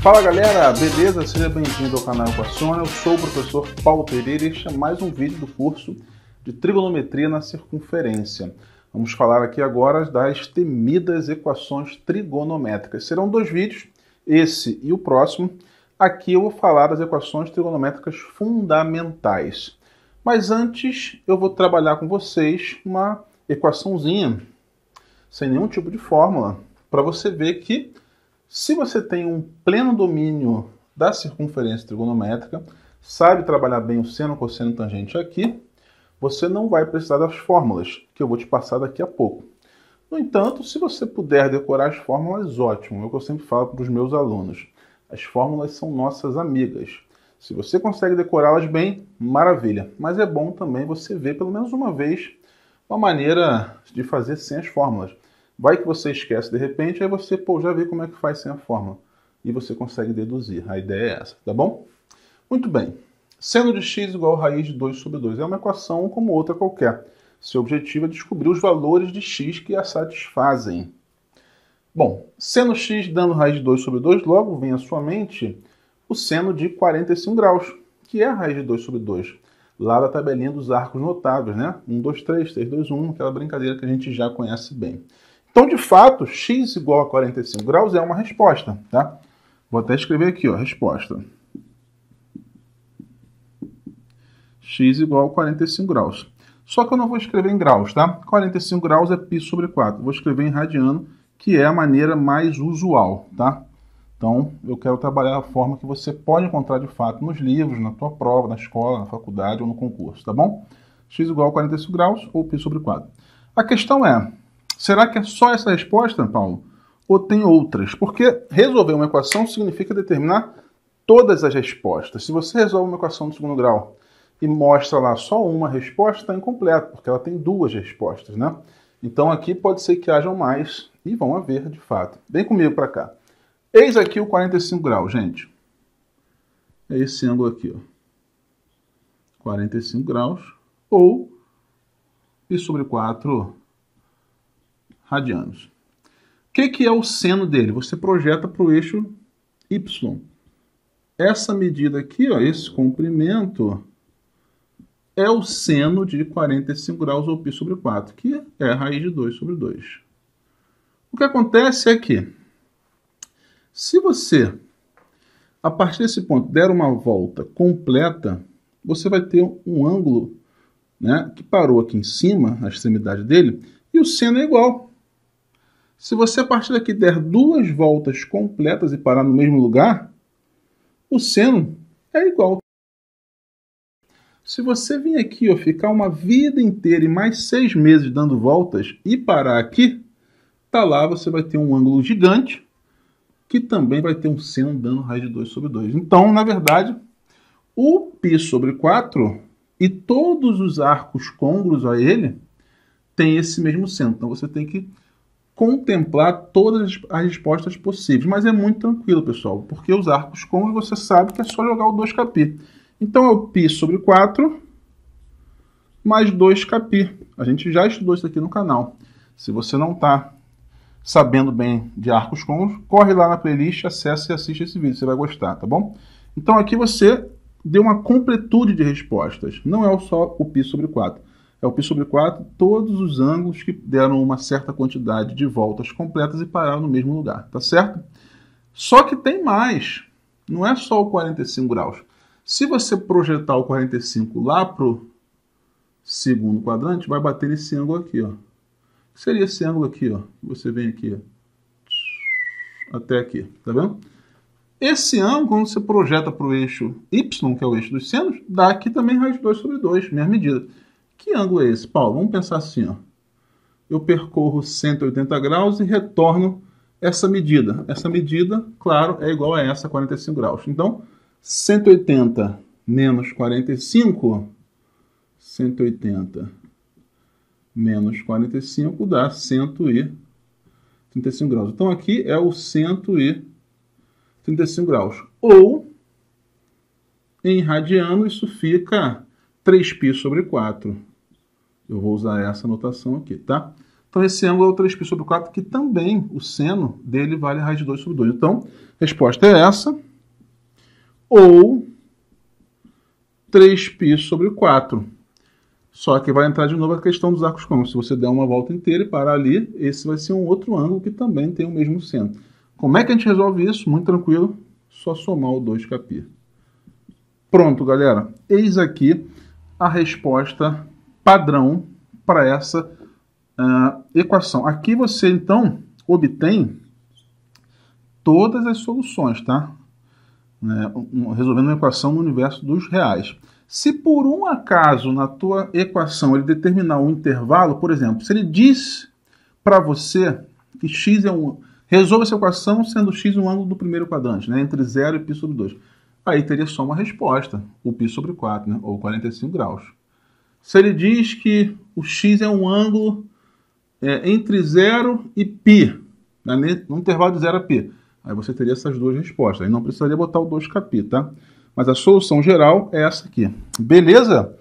Fala galera, beleza? Seja bem-vindo ao canal Equaciona. Eu sou o professor Paulo Pereira e este é mais um vídeo do curso de Trigonometria na Circunferência. Vamos falar aqui agora das temidas equações trigonométricas. Serão dois vídeos, esse e o próximo. Aqui eu vou falar das equações trigonométricas fundamentais. Mas antes eu vou trabalhar com vocês uma equaçãozinha, sem nenhum tipo de fórmula, para você ver que se você tem um pleno domínio da circunferência trigonométrica, sabe trabalhar bem o seno, cosseno, tangente aqui, você não vai precisar das fórmulas, que eu vou te passar daqui a pouco. No entanto, se você puder decorar as fórmulas, ótimo, é o que eu sempre falo para os meus alunos. As fórmulas são nossas amigas. Se você consegue decorá-las bem, maravilha. Mas é bom também você ver pelo menos uma vez uma maneira de fazer sem as fórmulas. Vai que você esquece de repente, aí você pô, já vê como é que faz sem a fórmula. E você consegue deduzir. A ideia é essa, tá bom? Muito bem. Seno de x igual a raiz de 2 sobre 2. É uma equação como outra qualquer. Seu objetivo é descobrir os valores de x que a satisfazem. Bom, seno x dando raiz de 2 sobre 2, logo vem à sua mente o seno de 45 graus, que é a raiz de 2 sobre 2, lá da tabelinha dos arcos notáveis, né? 1, 2, 3, 3, 2, 1, aquela brincadeira que a gente já conhece bem. Então, de fato, x igual a 45 graus é uma resposta, tá? Vou até escrever aqui, ó, resposta. x igual a 45 graus. Só que eu não vou escrever em graus, tá? 45 graus é π sobre 4. Vou escrever em radiano, que é a maneira mais usual, tá? Então, eu quero trabalhar a forma que você pode encontrar de fato nos livros, na tua prova, na escola, na faculdade ou no concurso, tá bom? x igual a 45 graus ou π sobre 4. A questão é, Será que é só essa resposta, Paulo? Ou tem outras? Porque resolver uma equação significa determinar todas as respostas. Se você resolve uma equação do segundo grau e mostra lá só uma resposta, está incompleto, porque ela tem duas respostas, né? Então aqui pode ser que hajam mais e vão haver de fato. Vem comigo para cá. Eis aqui o 45 graus, gente. É esse ângulo aqui, ó. 45 graus ou π sobre 4 radianos. O que, que é o seno dele? Você projeta para o eixo y. Essa medida aqui, ó, esse comprimento, é o seno de 45 graus ou π sobre 4, que é a raiz de 2 sobre 2. O que acontece é que, se você, a partir desse ponto, der uma volta completa, você vai ter um ângulo né, que parou aqui em cima, a extremidade dele, e o seno é igual. Se você a partir daqui der duas voltas completas e parar no mesmo lugar, o seno é igual. Se você vir aqui ficar uma vida inteira e mais seis meses dando voltas e parar aqui, tá lá você vai ter um ângulo gigante que também vai ter um seno dando raiz de 2 sobre 2. Então, na verdade, o π sobre 4 e todos os arcos congruos a ele têm esse mesmo seno. Então você tem que contemplar todas as respostas possíveis. Mas é muito tranquilo, pessoal, porque os arcos cômodos você sabe que é só jogar o 2kπ. Então é o π sobre 4 mais 2kπ. A gente já estudou isso aqui no canal. Se você não está sabendo bem de arcos cômodos, corre lá na playlist, acessa e assiste esse vídeo, você vai gostar, tá bom? Então aqui você deu uma completude de respostas, não é só o π sobre 4 é o π sobre 4, todos os ângulos que deram uma certa quantidade de voltas completas e pararam no mesmo lugar, tá certo? Só que tem mais, não é só o 45 graus. Se você projetar o 45 lá pro segundo quadrante, vai bater nesse ângulo aqui, ó. Que seria esse ângulo aqui, ó. Você vem aqui, ó, até aqui, tá vendo? Esse ângulo, quando você projeta para o eixo y, que é o eixo dos senos, dá aqui também raiz 2 sobre 2, mesma medida. Que ângulo é esse, Paulo? Vamos pensar assim, ó. Eu percorro 180 graus e retorno essa medida. Essa medida, claro, é igual a essa, 45 graus. Então, 180 menos 45, 180 menos 45 dá 135 graus. Então, aqui é o 135 graus. Ou, em radiano, isso fica 3π sobre 4. Eu vou usar essa notação aqui, tá? Então esse ângulo é o 3π sobre 4, que também o seno dele vale raiz de 2 sobre 2. Então, a resposta é essa, ou 3π sobre 4. Só que vai entrar de novo a questão dos arcos cônicos. Se você der uma volta inteira e parar ali, esse vai ser um outro ângulo que também tem o mesmo seno. Como é que a gente resolve isso? Muito tranquilo, só somar o 2 capir. Pronto, galera. Eis aqui a resposta padrão para essa uh, equação. Aqui você, então, obtém todas as soluções, tá? Né? resolvendo uma equação no universo dos reais. Se por um acaso na tua equação ele determinar um intervalo, por exemplo, se ele diz para você que x é um... Resolva essa equação sendo x um ângulo do primeiro quadrante, né? entre 0 e π sobre 2. Aí teria só uma resposta, o π sobre 4, né? ou 45 graus se ele diz que o x é um ângulo é, entre 0 e π, né, no intervalo de 0 a π. Aí você teria essas duas respostas. Aí não precisaria botar o 2kπ, tá? Mas a solução geral é essa aqui. Beleza?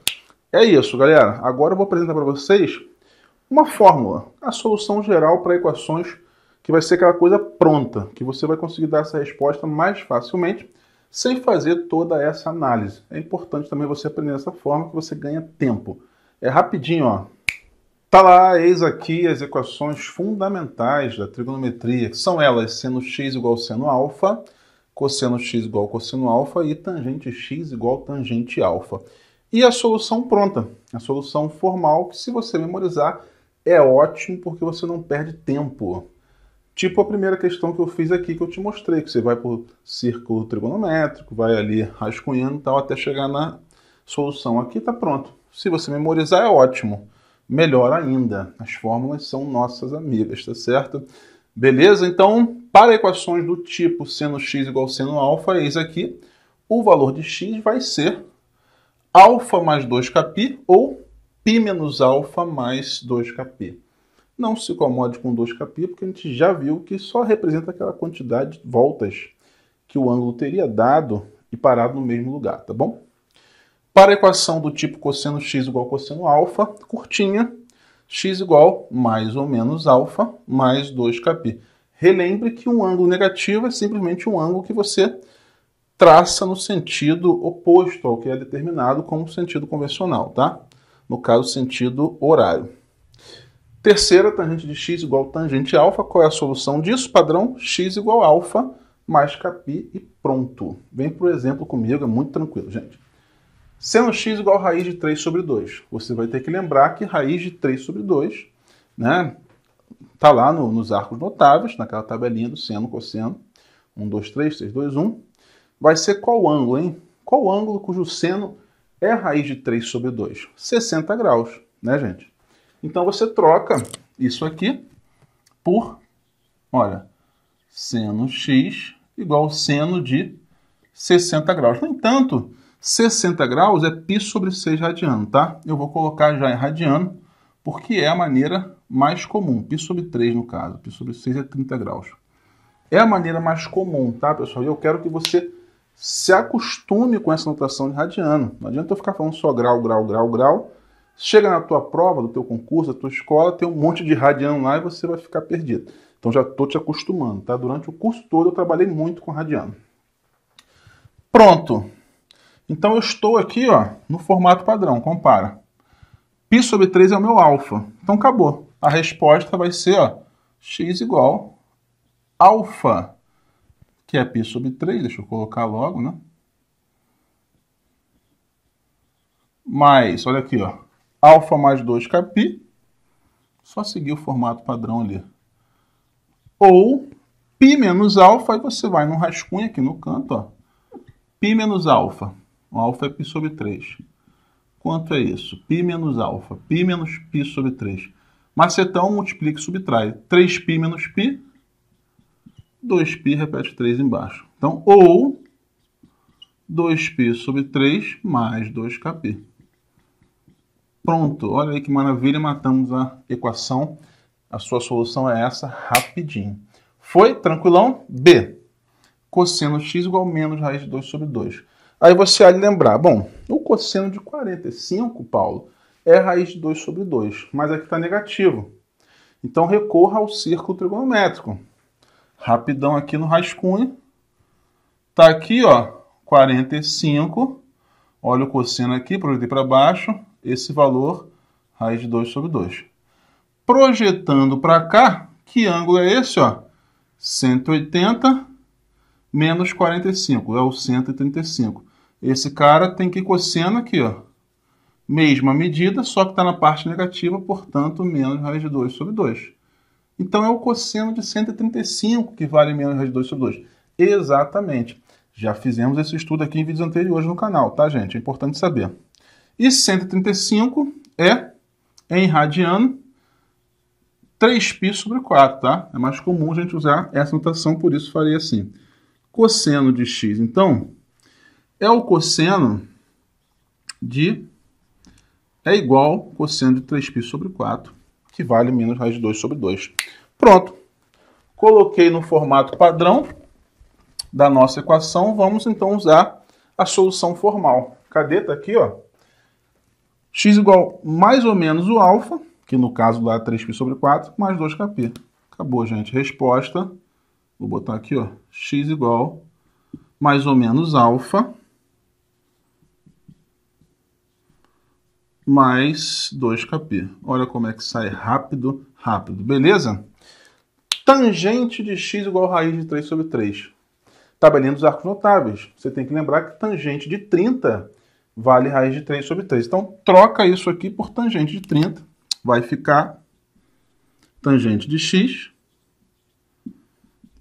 É isso, galera. Agora eu vou apresentar para vocês uma fórmula, a solução geral para equações que vai ser aquela coisa pronta, que você vai conseguir dar essa resposta mais facilmente sem fazer toda essa análise. É importante também você aprender dessa forma que você ganha tempo. É rapidinho, ó. Tá lá, eis aqui as equações fundamentais da trigonometria, que são elas seno x igual seno alfa, cosseno x igual cosseno alfa e tangente x igual tangente alfa. E a solução pronta, a solução formal, que se você memorizar, é ótimo porque você não perde tempo. Tipo a primeira questão que eu fiz aqui que eu te mostrei, que você vai por círculo trigonométrico, vai ali rascunhando e tal, até chegar na solução. Aqui está pronto. Se você memorizar, é ótimo. Melhor ainda, as fórmulas são nossas amigas, tá certo? Beleza? Então, para equações do tipo seno x igual seno alfa, eis aqui, o valor de x vai ser alfa mais 2kπ ou π menos alfa mais 2kπ. Não se incomode com 2kπ, porque a gente já viu que só representa aquela quantidade de voltas que o ângulo teria dado e parado no mesmo lugar, tá bom? Para a equação do tipo cosseno x igual cosseno alfa, curtinha, x igual mais ou menos alfa mais 2kπ. Relembre que um ângulo negativo é simplesmente um ângulo que você traça no sentido oposto ao que é determinado como sentido convencional, tá? No caso, sentido horário. Terceira, tangente de x igual tangente alfa. Qual é a solução disso? Padrão x igual alfa mais capi e pronto. Vem para o exemplo comigo, é muito tranquilo, gente. Sendo x igual raiz de 3 sobre 2, você vai ter que lembrar que raiz de 3 sobre 2 né, tá lá no, nos arcos notáveis, naquela tabelinha do seno, cosseno. 1, 2, 3, 3, 2, 1. Vai ser qual ângulo, hein? Qual ângulo cujo seno é raiz de 3 sobre 2? 60 graus, né, gente? Então você troca isso aqui por, olha, seno x igual seno de 60 graus. No entanto, 60 graus é π sobre 6 radiano, tá? Eu vou colocar já em radiano, porque é a maneira mais comum. π sobre 3, no caso. π sobre 6 é 30 graus. É a maneira mais comum, tá, pessoal? E eu quero que você se acostume com essa notação de radiano. Não adianta eu ficar falando só grau, grau, grau, grau, Chega na tua prova, do teu concurso, da tua escola, tem um monte de radiano lá e você vai ficar perdido. Então já estou te acostumando, tá? Durante o curso todo eu trabalhei muito com radiano. Pronto. Então eu estou aqui, ó, no formato padrão, compara. Π sobre 3 é o meu alfa. Então acabou. A resposta vai ser, ó, x igual alfa, que é π sobre 3, deixa eu colocar logo, né? Mais, olha aqui, ó, alfa mais 2 capi, só seguir o formato padrão ali. Ou π menos alfa, aí você vai no rascunho aqui no canto, ó. π menos alfa, o alfa é π sobre 3. Quanto é isso? π menos alfa, π menos π sobre 3. Macetão, multiplica e subtrai. 3π menos π, 2π, repete 3 embaixo. Então, ou 2π sobre 3 mais 2kπ. Pronto, olha aí que maravilha, matamos a equação. A sua solução é essa, rapidinho. Foi? Tranquilão? B. Cosseno x igual a menos raiz de 2 sobre 2. Aí você há de lembrar, bom, o cosseno de 45, Paulo, é raiz de 2 sobre 2, mas aqui é está negativo. Então recorra ao círculo trigonométrico. Rapidão aqui no rascunho. Está aqui, ó, 45. Olha o cosseno aqui, projetei para baixo esse valor raiz de 2 sobre 2. Projetando para cá, que ângulo é esse? Ó? 180 menos 45, é o 135. Esse cara tem que ir cosseno aqui, ó. Mesma medida, só que está na parte negativa, portanto, menos raiz de 2 sobre 2. Então, é o cosseno de 135 que vale menos raiz de 2 sobre 2. Exatamente. Já fizemos esse estudo aqui em vídeos anteriores no canal, tá, gente? É importante saber. E 135 é, em radiano, 3π sobre 4, tá? É mais comum a gente usar essa notação, por isso faria assim. Cosseno de x, então, é o cosseno de... é igual cosseno de 3π sobre 4, que vale menos raiz de 2 sobre 2. Pronto. Coloquei no formato padrão da nossa equação, vamos então usar a solução formal. Cadê? Está aqui, ó x igual mais ou menos o alfa, que no caso lá é 3π sobre 4, mais 2kp. Acabou, gente. Resposta, vou botar aqui, ó, x igual mais ou menos alfa mais 2kp. Olha como é que sai rápido, rápido, beleza? Tangente de x igual raiz de 3 sobre 3. Tabelinha dos arcos notáveis. Você tem que lembrar que tangente de 30 vale raiz de 3 sobre 3. Então, troca isso aqui por tangente de 30. Vai ficar tangente de x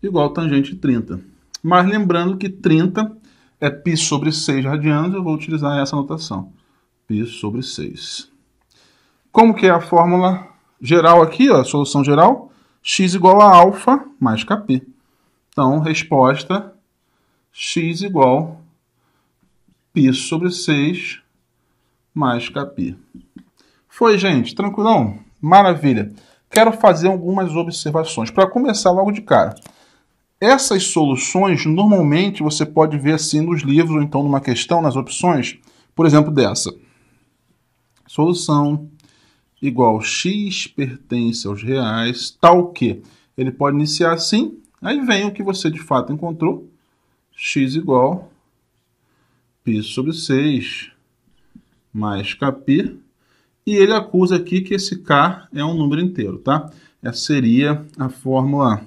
igual tangente de 30. Mas lembrando que 30 é π sobre 6 radianos, eu vou utilizar essa notação. π sobre 6. Como que é a fórmula geral aqui, ó, a solução geral? x igual a alfa mais kp. Então, resposta x igual pi sobre 6 mais kπ. Foi, gente? Tranquilão? Maravilha. Quero fazer algumas observações. Para começar logo de cara, essas soluções normalmente você pode ver assim nos livros ou então numa questão, nas opções, por exemplo, dessa. Solução igual x pertence aos reais, tal que ele pode iniciar assim, aí vem o que você de fato encontrou, x igual p sobre 6 mais kπ. E ele acusa aqui que esse k é um número inteiro, tá? Essa seria a fórmula,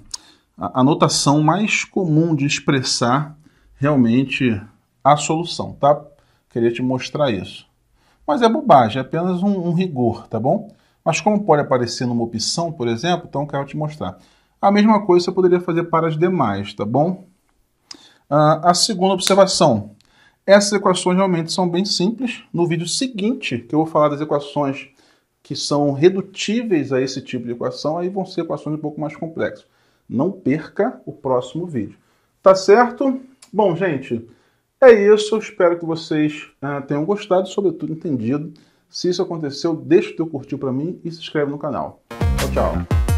a, a notação mais comum de expressar realmente a solução, tá? Queria te mostrar isso. Mas é bobagem, é apenas um, um rigor, tá bom? Mas como pode aparecer numa opção, por exemplo, então quero te mostrar. A mesma coisa você poderia fazer para as demais, tá bom? Uh, a segunda observação. Essas equações realmente são bem simples. No vídeo seguinte, que eu vou falar das equações que são redutíveis a esse tipo de equação, aí vão ser equações um pouco mais complexas. Não perca o próximo vídeo. Tá certo? Bom, gente, é isso. Eu espero que vocês uh, tenham gostado e, sobretudo, entendido. Se isso aconteceu, deixa o teu curtir para mim e se inscreve no canal. Tchau, tchau.